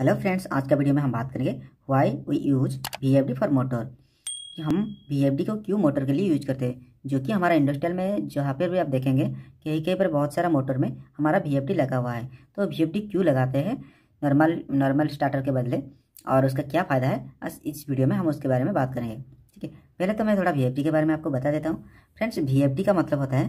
hello friends आज का video में हम बात करेंगे why we use V for motor कि हम वी को क्यों मोटर के लिए यूज करते हैं जो कि हमारा इंडस्ट्रियल में जहाँ पर भी आप देखेंगे कहीं कहीं पर बहुत सारा मोटर में हमारा वी लगा हुआ है तो वी क्यों लगाते हैं नॉर्मल नॉर्मल स्टार्टर के बदले और उसका क्या फ़ायदा है बस इस वीडियो में हम उसके बारे में बात करेंगे ठीक है पहले तो मैं थोड़ा वी के बारे में आपको बता देता हूँ फ्रेंड्स वी का मतलब होता है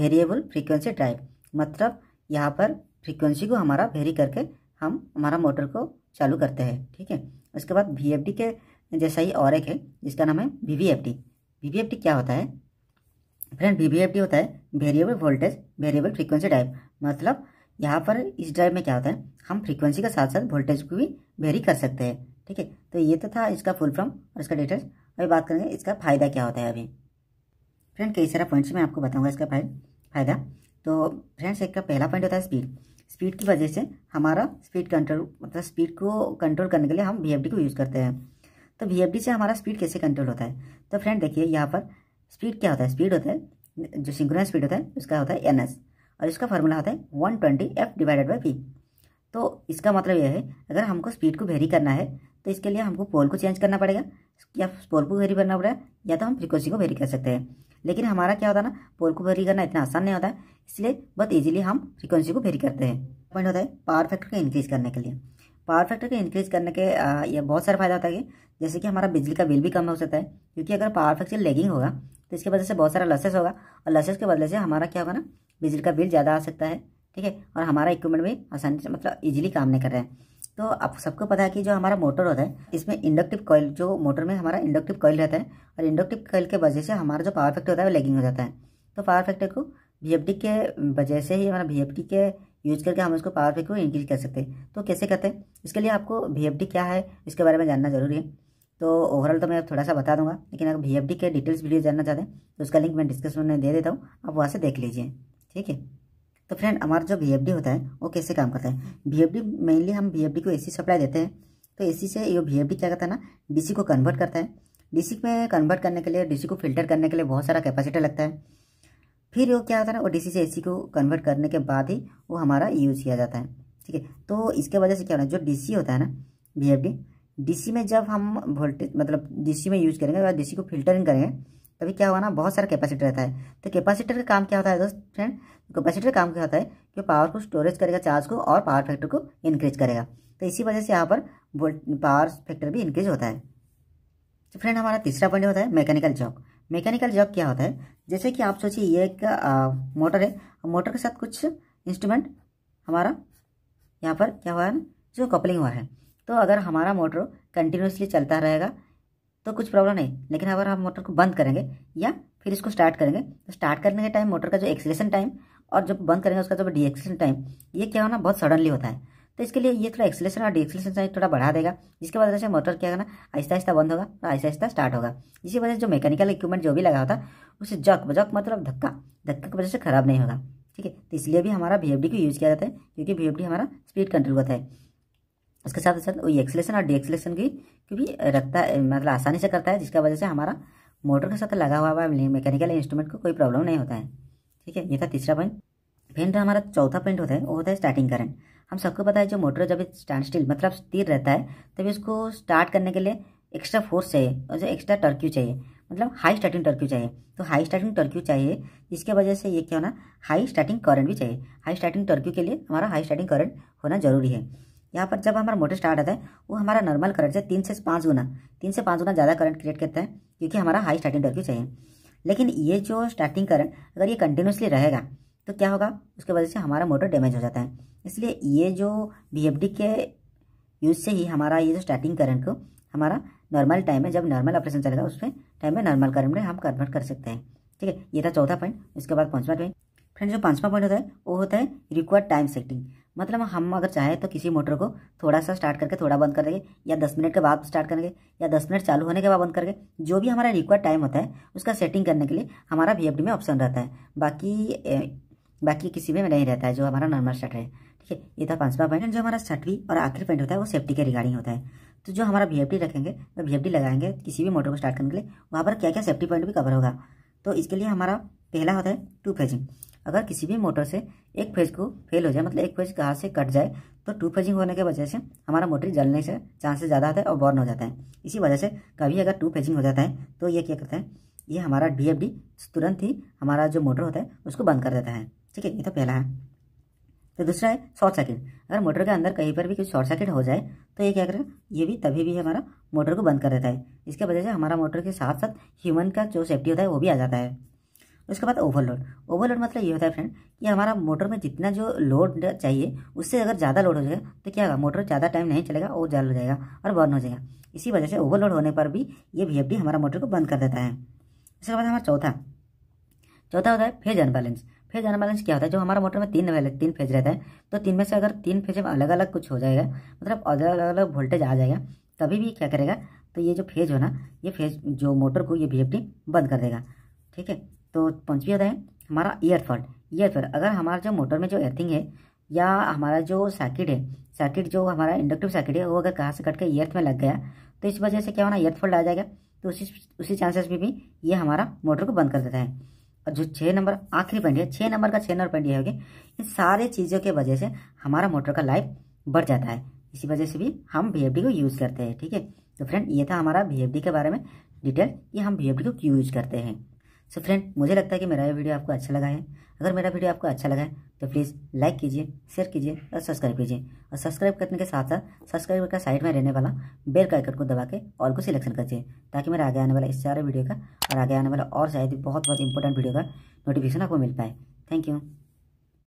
वेरिएबल फ्रिक्वेंसी ड्राइव मतलब यहाँ पर फ्रीक्वेंसी को हमारा वेरी करके हम हमारा मोटर को चालू करते हैं ठीक है उसके बाद वी के जैसा ही और एक है जिसका नाम है वी वी क्या होता है फ्रेंड वी होता है variable voltage variable frequency drive मतलब यहाँ पर इस ड्राइव में क्या होता है हम फ्रीक्वेंसी के साथ साथ वोल्टेज को भी वेरी कर सकते हैं ठीक है तो ये तो था इसका फुल फॉर्म और इसका डिटेल्स अभी बात करेंगे इसका फ़ायदा क्या होता है अभी फ्रेंड कई सारा पॉइंट्स मैं आपको बताऊंगा इसका फायदा तो फ्रेंड्स एक का पहला पॉइंट होता है स्पीड स्पीड की वजह से हमारा स्पीड कंट्रोल मतलब स्पीड को कंट्रोल करने के लिए हम वी को यूज़ करते हैं तो वी से हमारा स्पीड कैसे कंट्रोल होता है तो फ्रेंड देखिए यहाँ पर स्पीड क्या होता है स्पीड होता है जो सिंक्रोनस स्पीड होता है उसका होता है एन और इसका फार्मूला होता है one twenty F divided by P तो इसका मतलब यह है अगर हमको स्पीड को वेरी करना है तो इसके लिए हमको पोल को चेंज करना पड़ेगा या पोल को वेरी करना पड़ेगा या तो हम फ्रिक्वेंसी को वेरी कर सकते हैं लेकिन हमारा क्या होता है ना पोल को वेरी करना इतना आसान नहीं होता है इसलिए बहुत ईजिली हम फ्रीक्वेंसी को वेरी करते हैं पॉइंट होता है पावर फैक्टर को इंक्रीज करने के लिए पावर फैक्टर को इंक्रीज करने के ये बहुत सारे फायदा होता है जैसे कि हमारा बिजली का बिल भी कम हो सकता है क्योंकि अगर पावर फैक्टर लेगिंग होगा तो इसके वजह से बहुत सारा लसेस होगा और लसेस के बदले से हमारा क्या होगा ना बिजली का बिल ज़्यादा आ सकता है ठीक है और हमारा इक्विपमेंट भी आसानी से मतलब ईजिली काम नहीं कर रहा है तो आप सबको पता है कि जो हमारा मोटर होता है इसमें इंडक्टिव कॉयल जो मोटर में हमारा इंडक्टिव कॉयल रहता है और इंडक्टिव कॉयल के वजह से हमारा जो पावर फैक्टर होता है वो लैगिंग हो जाता है तो पावर फैक्टर को वी के वजह से ही हमारा वी के यूज करके हम उसको पावर फैक्टर को इंक्रीज कर सकते हैं तो कैसे करते हैं इसके लिए आपको वी क्या है इसके बारे में जानना जरूरी है तो ओवरऑल तो मैं थोड़ा सा बता दूंगा लेकिन अगर वी के डिटेल्स वीडियो जानना चाहते हैं तो उसका लिंक मैं डिस्क्रिप्शन में दे देता हूँ आप वहाँ से देख लीजिए ठीक है तो फ्रेंड हमारा जो वी होता है वो कैसे काम करता है वी मेनली हम वी को ए सप्लाई देते हैं तो ए से ये वी क्या करता है ना डी को कन्वर्ट करता है डी में कन्वर्ट करने के लिए डी को फिल्टर करने के लिए बहुत सारा कैपेसिटर लगता है फिर वो क्या होता है ना वो डी से ए को कन्वर्ट करने के बाद ही वो हमारा यूज़ किया जाता है ठीक है तो इसके वजह से क्या होना जो डीसी होता है ना वी एफ डी में जब हम वोल्टेज मतलब डीसी में यूज़ करेंगे या डीसी को फिल्टरिंग करेंगे तभी क्या होगा ना बहुत सारा कैपेसिटर रहता है तो कैपेसिटर का काम क्या होता है दोस्त फ्रेंड कैपेसिटर तो का काम क्या होता है कि पावर को स्टोरेज करेगा चार्ज को और पावर फैक्टर को इंक्रीज करेगा तो इसी वजह से यहाँ पर पावर फैक्टर भी इंक्रीज होता है तो फ्रेंड हमारा तीसरा पॉइंट होता है मैकेनिकल जॉक मैकेनिकल जॉक क्या होता है जैसे कि आप सोचिए ये एक मोटर है मोटर के साथ कुछ इंस्ट्रूमेंट हमारा यहाँ पर क्या हुआ है जो कपलिंग हुआ है तो अगर हमारा मोटर कंटिन्यूसली चलता रहेगा तो कुछ प्रॉब्लम नहीं लेकिन अगर हम मोटर को बंद करेंगे या फिर इसको स्टार्ट करेंगे तो स्टार्ट करने के टाइम मोटर का जो एक्सलेशन टाइम और जब बंद करेंगे उसका जो डीएक्सलेशन टाइम ये क्या होना बहुत सडनली होता है तो इसके लिए ये थोड़ा एक्सलेशन और डीएक्सलेशन टाइम थोड़ा बढ़ा देगा जिसके वजह से मोटर क्या करना आहिस्ता आहिस्ता बंद होगा और आहिस्ता आहिस्ता स्टार्ट होगा इसी वजह से जो मैकेनिकल इक्विपमेंट जो भी लगा होता उसे जक जक मतलब धक्का धक्का की वजह से खराब नहीं होगा ठीक है तो इसलिए भी हमारा वी को यूज़ किया जाता है क्योंकि वी हमारा स्पीड कंट्रोल होता है इसके साथ साथ वही एक्सलेशन और डीएक्सलेशन की भी रखता है मतलब आसानी से करता है जिसका वजह से हमारा मोटर के साथ लगा हुआ हुआ मैकेनिकल इंस्ट्रूमेंट को कोई प्रॉब्लम नहीं होता है ठीक है ये था तीसरा पॉइंट फिर हमारा चौथा पॉइंट होता है वो होता है स्टार्टिंग करंट हम सबको पता है जो मोटर जब स्टैंड स्टिल मतलब स्थिर रहता है तभी उसको स्टार्ट करने के लिए एक्स्ट्रा फोर्स चाहिए और जो एक्स्ट्रा टर्क्यू चाहिए मतलब हाई स्टार्टिंग टर्क्यू चाहिए तो हाई स्टार्टिंग टर्क्यू चाहिए जिसके वजह से ये क्या होना हाई स्टार्टिंग करंट भी चाहिए हाई स्टार्टिंग टर्क्यू के लिए हमारा हाई स्टार्टिंग करंट होना जरूरी है यहाँ पर जब हमारा मोटर स्टार्ट आता है वो हमारा नॉर्मल करंट से तीन से पाँच गुना तीन से पाँच गुना ज़्यादा करंट क्रिएट करता है क्योंकि हमारा हाई स्टार्टिंग डब्ल्यू चाहिए लेकिन ये जो स्टार्टिंग करंट अगर ये कंटिन्यूसली रहेगा तो क्या होगा उसके वजह से हमारा मोटर डैमेज हो जाता है इसलिए ये जो बी के यूज से ही हमारा ये जो स्टार्टिंग करंट को हमारा नॉर्मल टाइम में जब नॉर्मल ऑपरेशन चलेगा उस टाइम में नॉर्मल करंट में हम कन्वर्ट कर सकते हैं ठीक है ये था चौथा पॉइंट उसके बाद पाँचवा पॉइंट फ्रेंड जो पाँचवा पॉइंट होता है वो होता है रिक्वायर्ड टाइम सेटिंग मतलब हम अगर चाहें तो किसी मोटर को थोड़ा सा स्टार्ट करके थोड़ा बंद कर देंगे या दस मिनट के बाद स्टार्ट करेंगे या दस मिनट चालू होने के बाद बंद करके जो भी हमारा रिक्वायर टाइम होता है उसका सेटिंग करने के लिए हमारा वी में ऑप्शन रहता है बाकी ए, बाकी किसी में नहीं रहता है जो हमारा नॉर्मल स्टार्ट है ठीक है ये था पाँचवा पॉइंट जो हमारा छठवीं और आखिरी पॉइंट होता है वो सेफ्टी के रिगार्डिंग होता है तो जो हमारा वी रखेंगे और वी लगाएंगे किसी भी मोटर को स्टार्ट करने के लिए वहाँ पर क्या क्या सेफ्टी पॉइंट भी कवर होगा तो इसके लिए हमारा पहला होता है टू फेजिंग अगर किसी भी मोटर से एक फेज को फेल हो जाए मतलब एक फेज कहाँ से कट जाए तो टू फेजिंग होने के वजह से हमारा मोटर जलने से चांसेस ज़्यादा आता है और बर्न हो जाता है इसी वजह से कभी अगर टू फेजिंग हो जाता है तो ये क्या करता है ये हमारा डी तुरंत ही हमारा जो मोटर होता है उसको बंद कर देता है ठीक है ये तो पहला है तो दूसरा है शॉर्ट सर्किट अगर मोटर के अंदर कहीं पर भी कुछ शॉर्ट सर्किट हो जाए तो ये क्या करें ये भी तभी भी हमारा मोटर को बंद कर देता है इसके वजह से हमारा मोटर के साथ साथ ह्यूमन का जो सेफ्टी होता है वो भी आ जाता है उसके बाद ओवरलोड ओवरलोड मतलब ये होता है फ्रेंड कि हमारा मोटर में जितना जो लोड चाहिए उससे अगर ज़्यादा लोड हो जाएगा तो क्या होगा मोटर ज़्यादा टाइम नहीं चलेगा और जल हो जाएगा और बर्न हो जाएगा इसी वजह से ओवरलोड होने पर भी ये वी हमारा मोटर को बंद कर देता है इसके बाद हमारा चौथा चौथा होता है फेज अनबैलेंस फेज अनबैलेंस क्या होता है जो हमारा मोटर में तीन तीन फेज रहता है तो तीन में से अगर तीन फेज में अलग अलग कुछ हो जाएगा मतलब अलग अलग वोल्टेज आ जाएगा तभी भी क्या करेगा तो ये जो फेज हो ना ये फेज जो मोटर को ये वी बंद कर देगा ठीक है तो पंचवी होता है हमारा ईयरफॉल्ट ईयरफॉल अगर हमारा जो मोटर में जो अर्थिंग है या हमारा जो सर्किट है सर्किट जो हमारा इंडक्टिव सर्किट है वो अगर कहाँ से कट के ईयर्थ में लग गया तो इस वजह से क्या होना ईयरफॉल्ट आ जाएगा तो उसी उसी चांसेस में भी, ये हमारा मोटर को बंद कर देता है और जो छः नंबर आखिरी पॉइंट है छः नंबर का छः नंबर पॉइंट ये होगी इन सारे चीज़ों की वजह से हमारा मोटर का लाइफ बढ़ जाता है इसी वजह से भी हम वी को यूज़ करते हैं ठीक है तो फ्रेंड ये था हमारा वी के बारे में डिटेल ये हम वी को क्यों यूज़ करते हैं सो फ्रेंड मुझे लगता है कि मेरा ये वीडियो आपको अच्छा लगा है अगर मेरा वीडियो आपको अच्छा लगा है तो प्लीज़ लाइक कीजिए शेयर कीजिए और सब्सक्राइब कीजिए और सब्सक्राइब करने के साथ साथ सब्सक्राइब का साइड में रहने वाला बेल का आइकन को दबा के ऑल को सिलेक्शन करिए ताकि मेरा आगे आने वाला इस सारे वीडियो का और आगे आने वाला और शायद बहुत बहुत इंपॉर्टेंट वीडियो का नोटिफिकेशन आपको मिल पाए थैंक यू